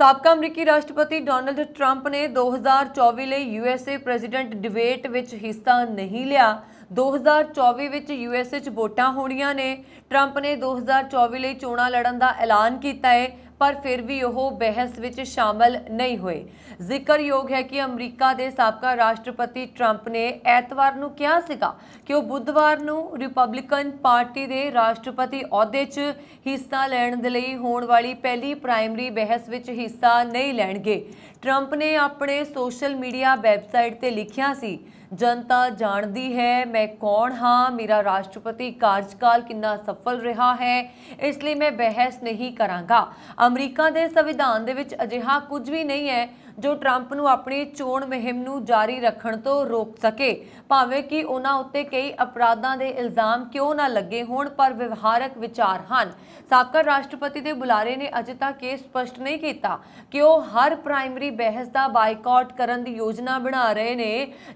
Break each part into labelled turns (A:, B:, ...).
A: ਸਾਬਕਾ ਅਮਰੀਕੀ ਰਾਸ਼ਟਰਪਤੀ ਡੋਨਲਡ ਟਰੰਪ ਨੇ 2024 ਲਈ ਯੂਐਸਏ ਪ੍ਰੈਜ਼ੀਡੈਂਟ ਡਿਬੇਟ ਵਿੱਚ ਹਿੱਸਾ ਨਹੀਂ ਲਿਆ 2024 ਵਿੱਚ ਯੂਐਸਏ 'ਚ ਵੋਟਾਂ ਹੋਣੀਆਂ ਨੇ ਟਰੰਪ ਨੇ 2024 ਲਈ ਚੋਣਾਂ ਲੜਨ ਦਾ ਐਲਾਨ ਕੀਤਾ ਹੈ ਪਰ ਫਿਰ ਵੀ ਉਹ ਬਹਿਸ ਵਿੱਚ ਸ਼ਾਮਲ ਨਹੀਂ ਹੋਏ ਜ਼ਿਕਰਯੋਗ ਹੈ ਕਿ ਅਮਰੀਕਾ ਦੇ ਸਾਬਕਾ ਰਾਸ਼ਟਰਪਤੀ ਟਰੰਪ ਨੇ ਐਤਵਾਰ ਨੂੰ ਕਿਹਾ ਸੀਗਾ ਕਿ ਉਹ ਬੁੱਧਵਾਰ ਨੂੰ ਰਿਪਬਲਿਕਨ ਪਾਰਟੀ ਦੇ ਰਾਸ਼ਟਰਪਤੀ ਅਹੁਦੇ 'ਚ ਹਿੱਸਾ ਲੈਣ ਦੇ ਲਈ ਹੋਣ ਵਾਲੀ ਪਹਿਲੀ ਪ੍ਰਾਇਮਰੀ ਬਹਿਸ ਵਿੱਚ ਹਿੱਸਾ ਨਹੀਂ ਲੈਣਗੇ ਟਰੰਪ ਨੇ ਆਪਣੇ ਸੋਸ਼ਲ ਮੀਡੀਆ ਵੈਬਸਾਈਟ ਤੇ ਲਿਖਿਆ ਸੀ ਜਨਤਾ ਜਾਣਦੀ ਹੈ ਮੈਂ ਕੌਣ ਹਾਂ ਮੇਰਾ ਰਾਸ਼ਟਰਪਤੀ ਕਾਰਜਕਾਲ ਕਿੰਨਾ ਸਫਲ ਰਿਹਾ ਹੈ ਇਸ ਲਈ ਮੈਂ ਬਹਿਸ ਨਹੀਂ ਕਰਾਂਗਾ ਅਮਰੀਕਾ ਦੇ ਸੰਵਿਧਾਨ ਦੇ ਵਿੱਚ ਅਜਿਹਾ ਕੁਝ ਵੀ ਨਹੀਂ ਹੈ ਜੋ ਟਰੰਪ ਨੂੰ ਆਪਣੀ ਚੋਣ ਮਹਿਮ ਨੂੰ ਜਾਰੀ ਰੱਖਣ ਤੋਂ ਰੋਕ ਸਕੇ ਭਾਵੇਂ ਕਿ ਉਹਨਾਂ ਉੱਤੇ ਕਈ ਅਪਰਾਧਾਂ ਦੇ ਇਲਜ਼ਾਮ ਕਿਉਂ ਨਾ ਲੱਗੇ ਹੋਣ ਪਰ ਵਿਵਹਾਰਕ ਵਿਚਾਰ ਹਨ ਸਾਕਰ ਰਾਸ਼ਟਰਪਤੀ ਦੇ ਬੁਲਾਰੇ ਨੇ ਅਜੇ ਤੱਕ ਇਹ ਸਪਸ਼ਟ ਨਹੀਂ ਕੀਤਾ ਕਿ ਉਹ ਹਰ ਪ੍ਰਾਇਮਰੀ ਬਹਿਸ ਦਾ ਬਾਈਕਾਟ ਕਰਨ ਦੀ ਯੋਜਨਾ ਬਣਾ ਰਹੇ ਨੇ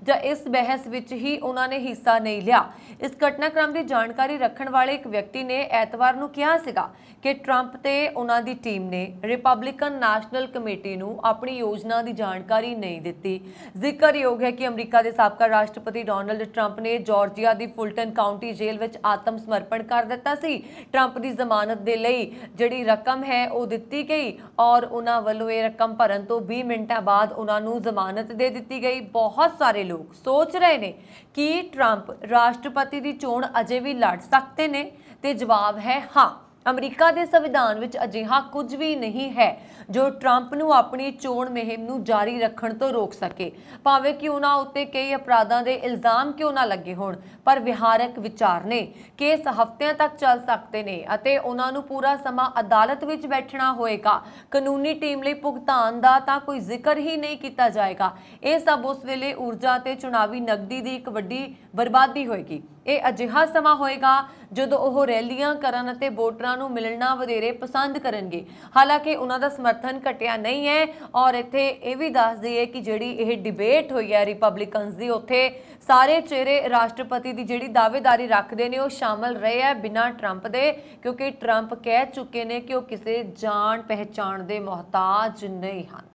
A: ਜਾਂ ਇਸ ਬਹਿਸ ਵਿੱਚ ਹੀ ਉਹਨਾਂ ਨੇ ਹਿੱਸਾ ਨਹੀਂ ਲਿਆ ਇਸ ਘਟਨਾਕ੍ਰਮ ਦੀ ਜਾਣਕਾਰੀ ਰੱਖਣ ਵਾਲੇ ਇੱਕ ਵਿਅਕਤੀ ਨੇ ਐਤਵਾਰ ਨੂੰ ਕਿਹਾ ਸੀਗਾ ਕਿ ਟਰੰਪ ਤੇ ਉਹਨਾਂ ਦੀ ਟੀਮ ਨੇ ਰਿਪਬਲਿਕਨ ਨੈਸ਼ਨਲ ਕਮੇਟੀ ਨੂੰ ਆਪਣੀ ਯੋਜਨਾ ਉਹਨਾਂ ਦੀ ਜਾਣਕਾਰੀ ਨਹੀਂ ਦਿੱਤੀ ਜ਼ਿਕਰਯੋਗ ਹੈ ਕਿ ਅਮਰੀਕਾ ਦੇ ਸਾਬਕਾ ਰਾਸ਼ਟਰਪਤੀ ਡੋਨਲਡ ਟਰੰਪ ਨੇ ਜਾਰਜੀਆ ਦੀ ਫੁਲਟਨ ਕਾਉਂਟੀ ਜੇਲ੍ਹ ਵਿੱਚ ਆਤਮ ਸਮਰਪਣ ਕਰ ਦਿੱਤਾ ਸੀ ਟਰੰਪ ਦੀ ਜ਼ਮਾਨਤ ਦੇ ਲਈ ਜਿਹੜੀ ਰਕਮ ਹੈ ਉਹ ਦਿੱਤੀ ਗਈ ਔਰ ਉਹਨਾਂ ਵੱਲੋਂ ਇਹ ਰਕਮ ਭਰਨ ਤੋਂ 20 ਮਿੰਟਾਂ ਬਾਅਦ ਉਹਨਾਂ ਨੂੰ ਜ਼ਮਾਨਤ ਦੇ ਦਿੱਤੀ ਗਈ ਬਹੁਤ ਸਾਰੇ ਲੋਕ ਸੋਚ ਰਹੇ ਨੇ ਕਿ ਟਰੰਪ ਰਾਸ਼ਟਰਪਤੀ ਦੀ ਚੋਣ ਅਜੇ ਵੀ ਲੜ ਸਕਦੇ ਨੇ ਤੇ ਜਵਾਬ ਹੈ ਹਾਂ ਅਮਰੀਕਾ ਦੇ ਸੰਵਿਧਾਨ ਵਿੱਚ ਅਜਿਹਾ ਕੁਝ ਵੀ ਨਹੀਂ ਹੈ ਜੋ ਟਰੰਪ ਨੂੰ ਆਪਣੀ ਚੋਣ ਮਹਿਮ ਨੂੰ ਜਾਰੀ ਰੱਖਣ ਤੋਂ ਰੋਕ ਸਕੇ ਭਾਵੇਂ ਕਿ ਉਹਨਾਂ ਉੱਤੇ ਕਈ ਅਪਰਾਧਾਂ ਦੇ ਇਲਜ਼ਾਮ ਕਿਉਂ ਨਾ ਲੱਗੇ ਹੋਣ ਪਰ ਵਿਹਾਰਕ ਵਿਚਾਰ ਨੇ ਕੇਸ ਹਫ਼ਤਿਆਂ ਤੱਕ ਚੱਲ ਸਕਦੇ ਨੇ ਅਤੇ ਉਹਨਾਂ ਨੂੰ ਪੂਰਾ ਸਮਾਂ ਅਦਾਲਤ ਵਿੱਚ ਬੈਠਣਾ ਹੋਏਗਾ ਕਾਨੂੰਨੀ ਟੀਮ ਲਈ ਭੁਗਤਾਨ ਦਾ ਤਾਂ ਕੋਈ ਜ਼ਿਕਰ ਹੀ ਨਹੀਂ ਕੀਤਾ ਜਾਏਗਾ ਇਹ ਸਭ ਉਸ ਵੇਲੇ ਊਰਜਾ ਤੇ ਚੋਣਾਵੀ ਨਗਦੀ ਦੀ ਇੱਕ ਵੱਡੀ ਬਰਬਾਦੀ ਹੋਏਗੀ ਇਹ ਅਜਿਹਾ ਸਮਾਂ ਹੋਏਗਾ ਜਦੋਂ ਉਹ ਰੈਲੀਆਂ ਕਰਨ ਅਤੇ ਵੋਟਰਾਂ ਉਹਨਾਂ ਨੂੰ ਮਿਲਣਾ ਵਧੇਰੇ ਪਸੰਦ ਕਰਨਗੇ ਹਾਲਾਂਕਿ ਉਹਨਾਂ ਦਾ ਸਮਰਥਨ ਘਟਿਆ ਨਹੀਂ ਹੈ ਔਰ ਇੱਥੇ ਇਹ ਵੀ ਦੱਸ ਦਈਏ ਕਿ ਜਿਹੜੀ ਇਹ ਡਿਬੇਟ ਹੋਈ ਹੈ ਰਿਪਬਲਿਕਨਸ ਦੀ ਉੱਥੇ ਸਾਰੇ ਚਿਹਰੇ ਰਾਸ਼ਟਰਪਤੀ ਦੀ ਜਿਹੜੀ ਦਾਅਵੇਦਾਰੀ ਰੱਖਦੇ ਨੇ ਉਹ ਸ਼ਾਮਲ ਰਹੇ ਆ ਬਿਨਾਂ ਟਰੰਪ ਦੇ ਕਿਉਂਕਿ ਟਰੰਪ ਕਹਿ ਚੁੱਕੇ ਨੇ ਕਿ ਉਹ ਕਿਸੇ ਜਾਣ ਪਹਿਚਾਣ ਦੇ ਮੁਹਤਾਜ ਨਹੀਂ ਹਨ